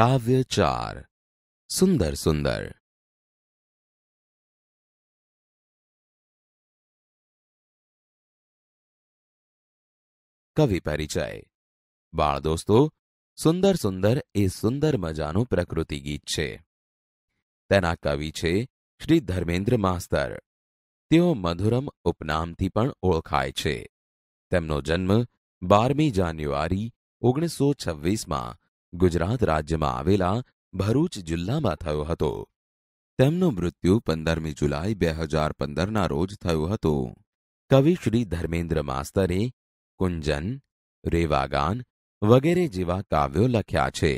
કાવ્યચાર સુંદર સુંદર કવિ પરિચય બાળ દોસ્તો સુંદર સુંદર એ સુંદર મજાનું પ્રકૃતિ ગીત છે તેના કવિ છે શ્રી ધર્મેન્દ્ર માસ્ટર તેઓ મધુરમ ઉપનામથી પણ ઓળખાય છે તેમનો જન્મ 12મી જાન્યુઆરી 1926 માં ગુજરાત રાજ્યમાં આવેલા ભરૂચ જિલ્લામાં થયો હતો તેમનો મૃત્યુ 15મી જુલાઈ 2015 ના રોજ થયો હતો કવિ શ્રી ધર્મેન્દ્ર માસ્તરે કુંજન રેવાગાન વગેરે જેવા કાવ્યો લખ્યા છે